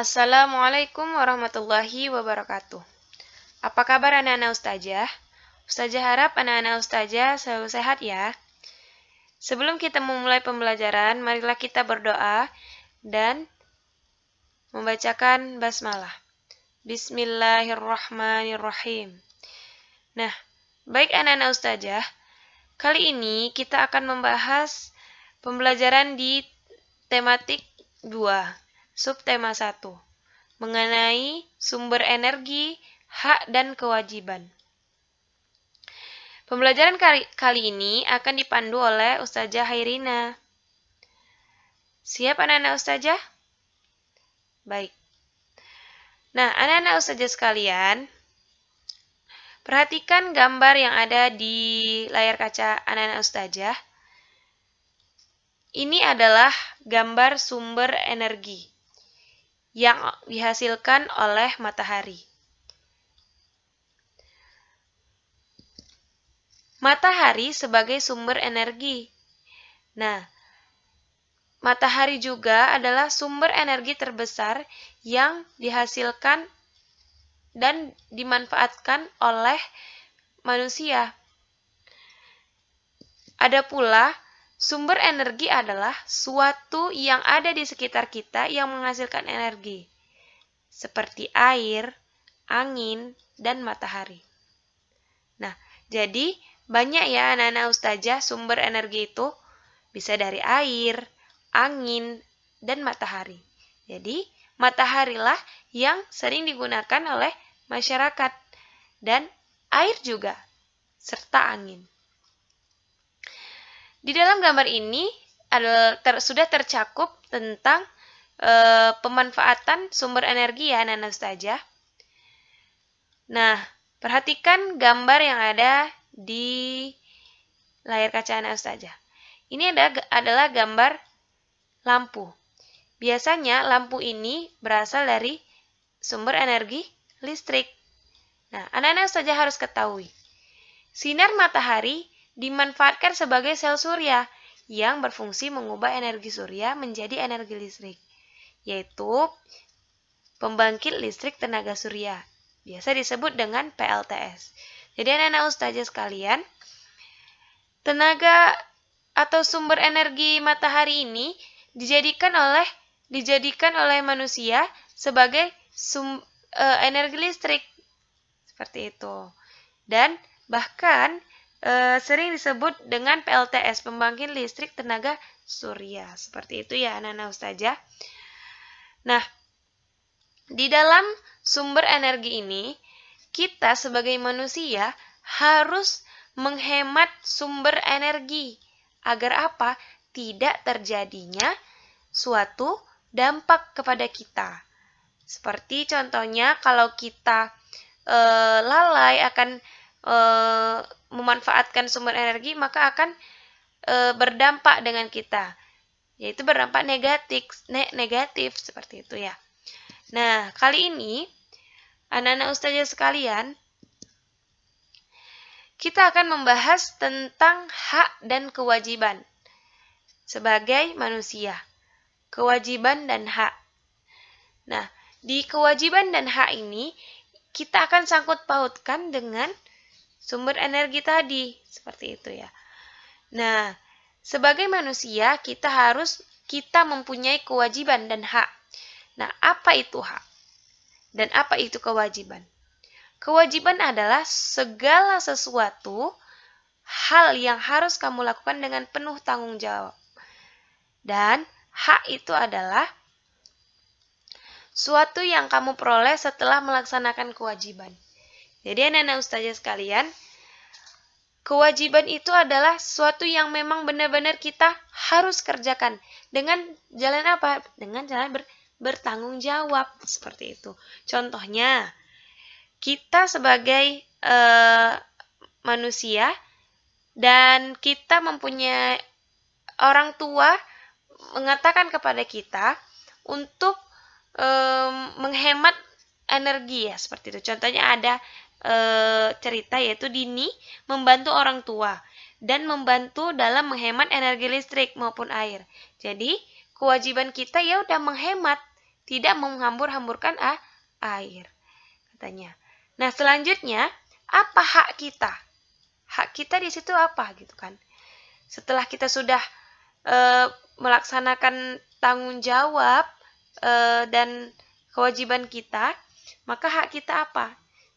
Assalamualaikum warahmatullahi wabarakatuh. Apa kabar anak-anak ustazah? Ustazah harap anak-anak ustazah selalu sehat ya. Sebelum kita memulai pembelajaran, marilah kita berdoa dan membacakan basmalah. Bismillahirrahmanirrahim. Nah, baik anak-anak ustazah, kali ini kita akan membahas pembelajaran di tematik 2 Subtema 1. Mengenai sumber energi, hak dan kewajiban. Pembelajaran kali, kali ini akan dipandu oleh Ustazah Hairina. Siap anak-anak Ustazah? Baik. Nah, anak-anak Ustazah sekalian, perhatikan gambar yang ada di layar kaca anak-anak Ustazah. Ini adalah gambar sumber energi yang dihasilkan oleh matahari. Matahari sebagai sumber energi. Nah, matahari juga adalah sumber energi terbesar yang dihasilkan dan dimanfaatkan oleh manusia. Ada pula Sumber energi adalah suatu yang ada di sekitar kita yang menghasilkan energi, seperti air, angin, dan matahari. Nah, jadi banyak ya anak-anak ustazah sumber energi itu bisa dari air, angin, dan matahari. Jadi, matahari lah yang sering digunakan oleh masyarakat dan air juga serta angin. Di dalam gambar ini adalah, ter, sudah tercakup tentang e, pemanfaatan sumber energi ya Nana Ustazah. Nah, perhatikan gambar yang ada di layar kaca Nana Ustazah. Ini ada, adalah gambar lampu. Biasanya lampu ini berasal dari sumber energi listrik. Nah, anak-anak saja harus ketahui. Sinar matahari dimanfaatkan sebagai sel surya yang berfungsi mengubah energi surya menjadi energi listrik, yaitu pembangkit listrik tenaga surya, biasa disebut dengan PLTS. Jadi anak-anak ustazah sekalian, tenaga atau sumber energi matahari ini dijadikan oleh dijadikan oleh manusia sebagai sum, e, energi listrik seperti itu. Dan bahkan e, sering disebut dengan PLTS pembangkit listrik tenaga surya seperti itu ya anak-anak ustazah nah di dalam sumber energi ini kita sebagai manusia harus menghemat sumber energi agar apa tidak terjadinya suatu dampak kepada kita seperti contohnya kalau kita e, lalai akan e, memanfaatkan sumber energi maka akan e, berdampak dengan kita yaitu berdampak negatif ne, negatif seperti itu ya. Nah, kali ini anak-anak ustazah sekalian kita akan membahas tentang hak dan kewajiban sebagai manusia. Kewajiban dan hak. Nah, di kewajiban dan hak ini kita akan sangkut pautkan dengan sumber energi tadi, seperti itu ya. Nah, sebagai manusia kita harus kita mempunyai kewajiban dan hak. Nah, apa itu hak? Dan apa itu kewajiban? Kewajiban adalah segala sesuatu hal yang harus kamu lakukan dengan penuh tanggung jawab. Dan hak itu adalah suatu yang kamu peroleh setelah melaksanakan kewajiban. Jadi anak-anak ustazah sekalian, kewajiban itu adalah suatu yang memang benar-benar kita harus kerjakan. Dengan jalan apa? Dengan jalan ber, bertanggung jawab seperti itu. Contohnya, kita sebagai uh, manusia dan kita mempunyai orang tua mengatakan kepada kita untuk um, menghemat energi ya seperti itu. Contohnya ada e, cerita yaitu Dini membantu orang tua dan membantu dalam menghemat energi listrik maupun air. Jadi kewajiban kita ya udah menghemat, tidak menghambur-hamburkan ah, air katanya. Nah selanjutnya apa hak kita? Hak kita di situ apa gitu kan? Setelah kita sudah e, melaksanakan tanggung jawab e, dan kewajiban kita, maka hak kita apa?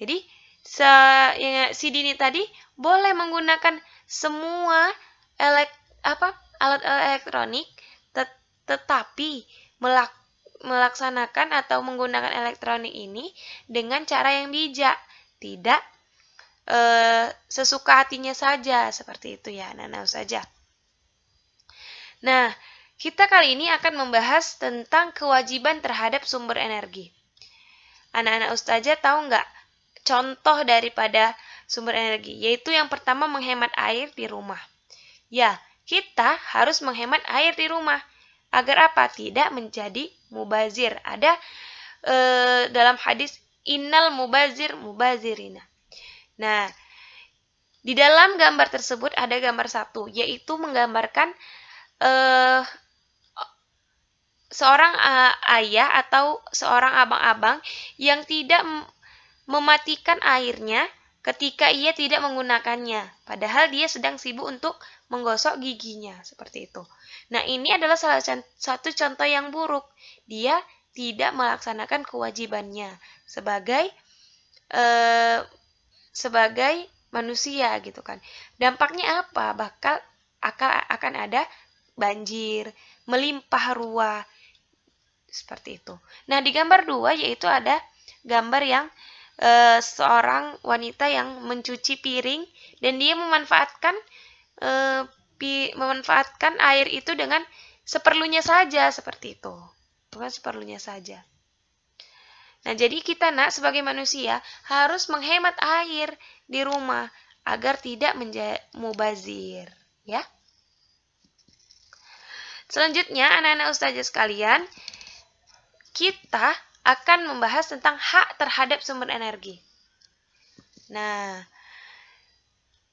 Jadi se ya, si Dini tadi boleh menggunakan semua elek, apa alat elektronik tet, tetapi melak, melaksanakan atau menggunakan elektronik ini dengan cara yang bijak, tidak e, sesuka hatinya saja seperti itu ya, Nana saja. Nah, kita kali ini akan membahas tentang kewajiban terhadap sumber energi anak-anak ustazah tahu nggak contoh daripada sumber energi? Yaitu yang pertama menghemat air di rumah. Ya, kita harus menghemat air di rumah agar apa? Tidak menjadi mubazir. Ada e, dalam hadis inal mubazir mubazirina. Nah, di dalam gambar tersebut ada gambar satu, yaitu menggambarkan eh, seorang uh, ayah atau seorang abang-abang yang tidak mematikan airnya ketika ia tidak menggunakannya, padahal dia sedang sibuk untuk menggosok giginya, seperti itu. Nah, ini adalah salah satu contoh yang buruk. Dia tidak melaksanakan kewajibannya sebagai eh, sebagai manusia gitu kan. Dampaknya apa? Bakal akan akan ada banjir, melimpah ruah, seperti itu. Nah, di gambar dua yaitu ada gambar yang e, seorang wanita yang mencuci piring dan dia memanfaatkan e, pi, memanfaatkan air itu dengan seperlunya saja seperti itu. Bukan seperlunya saja. Nah, jadi kita nak sebagai manusia harus menghemat air di rumah agar tidak menjadi mubazir, ya. Selanjutnya, anak-anak ustazah sekalian, kita akan membahas tentang hak terhadap sumber energi. Nah,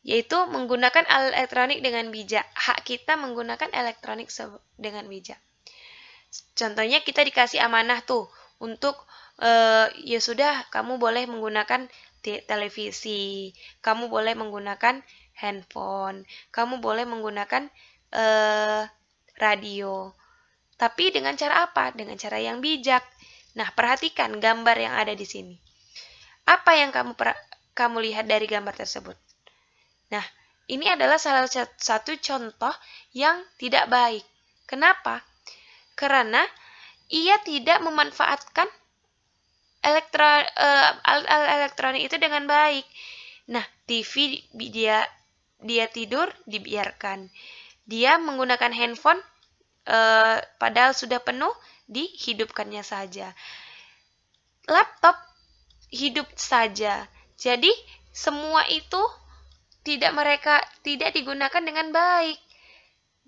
yaitu menggunakan elektronik dengan bijak. Hak kita menggunakan elektronik dengan bijak. Contohnya kita dikasih amanah tuh untuk e, ya sudah kamu boleh menggunakan televisi, kamu boleh menggunakan handphone, kamu boleh menggunakan e, radio. Tapi dengan cara apa? Dengan cara yang bijak. Nah, perhatikan gambar yang ada di sini. Apa yang kamu kamu lihat dari gambar tersebut? Nah, ini adalah salah satu contoh yang tidak baik. Kenapa? Karena ia tidak memanfaatkan elektro, uh, eh, elektronik itu dengan baik. Nah, TV dia dia tidur dibiarkan. Dia menggunakan handphone Eh, padahal sudah penuh dihidupkannya saja. Laptop hidup saja. Jadi semua itu tidak mereka tidak digunakan dengan baik.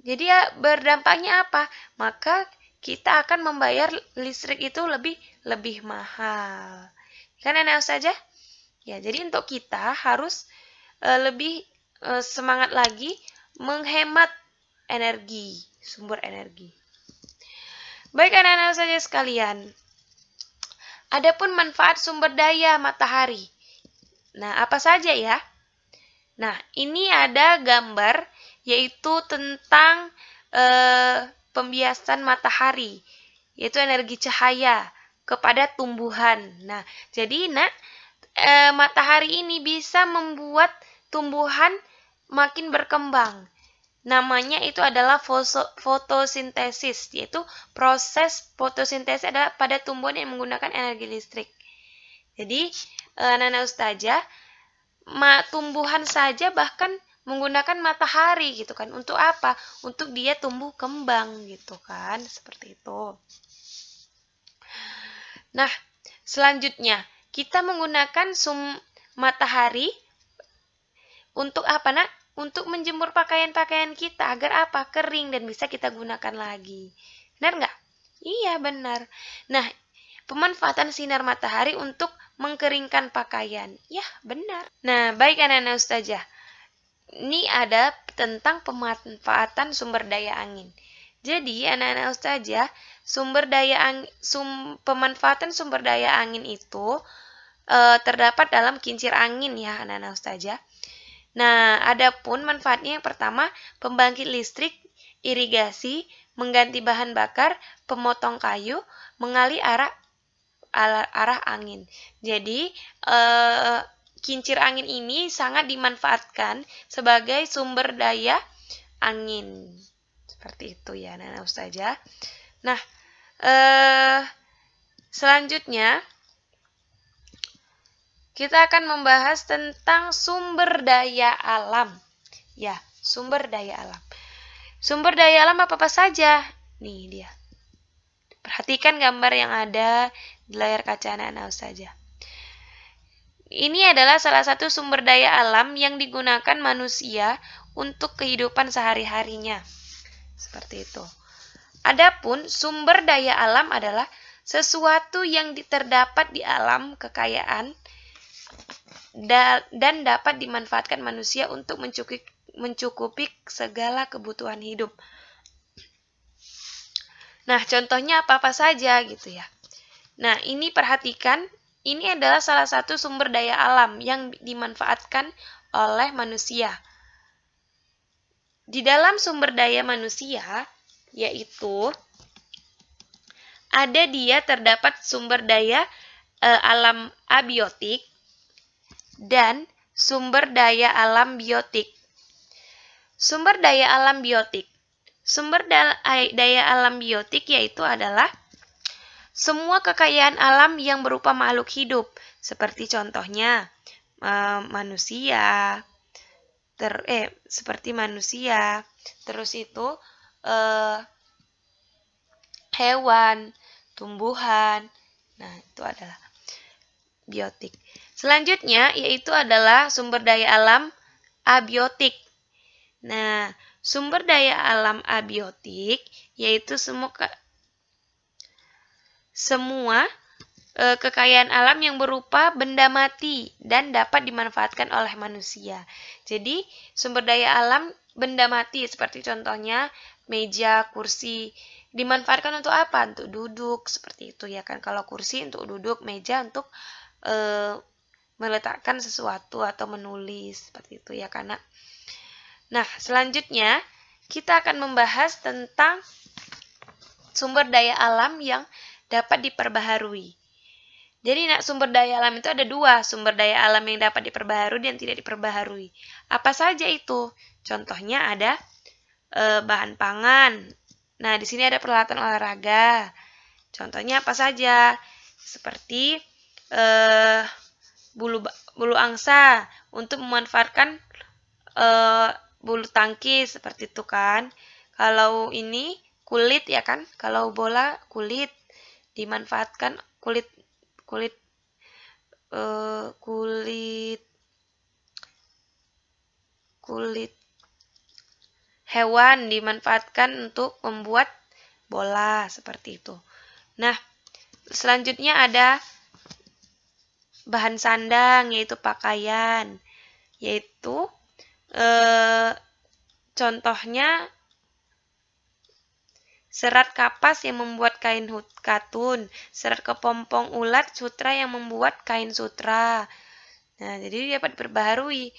Jadi ya berdampaknya apa? Maka kita akan membayar listrik itu lebih lebih mahal. Kan enak saja? Ya, jadi untuk kita harus uh, lebih uh, semangat lagi menghemat energi sumber energi. Baik anak-anak saja sekalian. Adapun manfaat sumber daya matahari. Nah, apa saja ya? Nah, ini ada gambar yaitu tentang eh, pembiasan matahari, yaitu energi cahaya kepada tumbuhan. Nah, jadi nak e, matahari ini bisa membuat tumbuhan makin berkembang. Namanya itu adalah fotosintesis, yaitu proses fotosintesis adalah pada tumbuhan yang menggunakan energi listrik. Jadi, eh, anak-anak ustazah, tumbuhan saja bahkan menggunakan matahari gitu kan. Untuk apa? Untuk dia tumbuh kembang gitu kan, seperti itu. Nah, selanjutnya kita menggunakan sum matahari untuk apa nak? untuk menjemur pakaian-pakaian kita agar apa? Kering dan bisa kita gunakan lagi. Benar nggak? Iya, benar. Nah, pemanfaatan sinar matahari untuk mengkeringkan pakaian. Ya, benar. Nah, baik anak-anak ustazah. Ini ada tentang pemanfaatan sumber daya angin. Jadi, anak-anak ustazah, sumber daya angin, sum, pemanfaatan sumber daya angin itu e, terdapat dalam kincir angin ya, anak-anak ustazah. Nah, adapun manfaatnya yang pertama, pembangkit listrik, irigasi, mengganti bahan bakar, pemotong kayu, mengalih arah arah angin. Jadi, eh, kincir angin ini sangat dimanfaatkan sebagai sumber daya angin. Seperti itu ya, Nana Ustazah. Nah, eh selanjutnya kita akan membahas tentang sumber daya alam. Ya, sumber daya alam. Sumber daya alam apa-apa saja? Nih dia. Perhatikan gambar yang ada di layar kaca anak-anak saja. Ini adalah salah satu sumber daya alam yang digunakan manusia untuk kehidupan sehari-harinya. Seperti itu. Adapun sumber daya alam adalah sesuatu yang terdapat di alam kekayaan dan dapat dimanfaatkan manusia untuk mencukupi, mencukupi segala kebutuhan hidup. Nah, contohnya apa-apa saja gitu ya. Nah, ini perhatikan, ini adalah salah satu sumber daya alam yang dimanfaatkan oleh manusia. Di dalam sumber daya manusia, yaitu ada dia terdapat sumber daya e, alam abiotik dan sumber daya alam biotik. Sumber daya alam biotik. Sumber daya alam biotik yaitu adalah semua kekayaan alam yang berupa makhluk hidup, seperti contohnya eh, manusia, ter eh seperti manusia, terus itu eh, hewan, tumbuhan. Nah, itu adalah biotik. Selanjutnya yaitu adalah sumber daya alam abiotik. Nah, sumber daya alam abiotik yaitu semua semua e, kekayaan alam yang berupa benda mati dan dapat dimanfaatkan oleh manusia. Jadi, sumber daya alam benda mati seperti contohnya meja, kursi dimanfaatkan untuk apa? Untuk duduk seperti itu ya kan. Kalau kursi untuk duduk, meja untuk e, meletakkan sesuatu atau menulis seperti itu ya karena nah selanjutnya kita akan membahas tentang sumber daya alam yang dapat diperbaharui jadi nak sumber daya alam itu ada dua sumber daya alam yang dapat diperbaharui dan tidak diperbaharui apa saja itu contohnya ada e, bahan pangan nah di sini ada peralatan olahraga contohnya apa saja seperti eh, bulu bulu angsa untuk memanfaatkan uh, bulu tangkis seperti itu kan. Kalau ini kulit ya kan, kalau bola kulit dimanfaatkan kulit kulit uh, kulit kulit hewan dimanfaatkan untuk membuat bola seperti itu. Nah, selanjutnya ada bahan sandang yaitu pakaian, yaitu eh, contohnya serat kapas yang membuat kain katun, serat kepompong ulat sutra yang membuat kain sutra. Nah, jadi dapat berbaharui.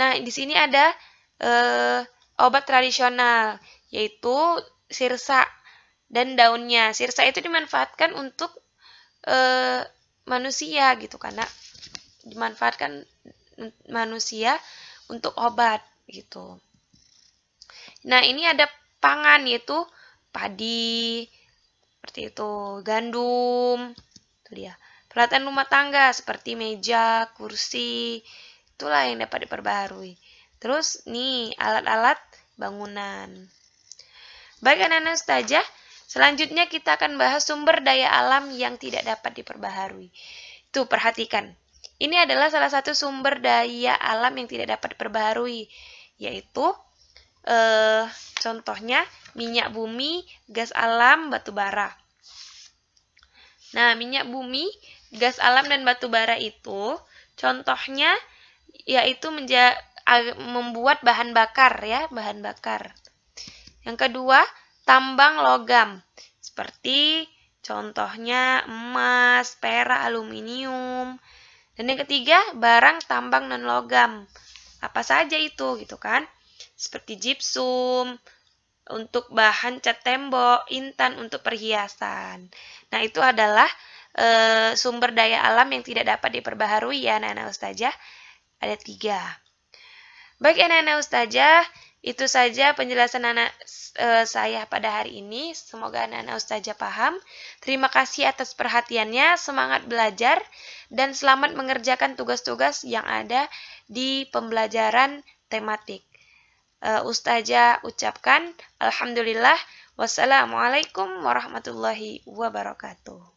Nah, di sini ada eh, obat tradisional yaitu sirsa dan daunnya. Sirsa itu dimanfaatkan untuk eh, manusia gitu karena dimanfaatkan manusia untuk obat gitu. Nah, ini ada pangan yaitu padi seperti itu, gandum, itu dia. Peralatan rumah tangga seperti meja, kursi, itulah yang dapat diperbarui. Terus nih alat-alat bangunan. Baik anak-anak saja, Selanjutnya kita akan bahas sumber daya alam yang tidak dapat diperbaharui. Tuh, perhatikan. Ini adalah salah satu sumber daya alam yang tidak dapat diperbaharui, yaitu eh, contohnya minyak bumi, gas alam, batu bara. Nah, minyak bumi, gas alam, dan batu bara itu contohnya yaitu membuat bahan bakar ya, bahan bakar. Yang kedua, tambang logam seperti contohnya emas, perak, aluminium. Dan yang ketiga, barang tambang non logam. Apa saja itu gitu kan? Seperti gypsum untuk bahan cat tembok, intan untuk perhiasan. Nah, itu adalah e, sumber daya alam yang tidak dapat diperbaharui ya anak-anak ustazah. Ada tiga. Baik anak-anak ustazah, itu saja penjelasan anak e, saya pada hari ini. Semoga anak-anak ustazah paham. Terima kasih atas perhatiannya, semangat belajar, dan selamat mengerjakan tugas-tugas yang ada di pembelajaran tematik. E, ustazah ucapkan Alhamdulillah. Wassalamualaikum warahmatullahi wabarakatuh.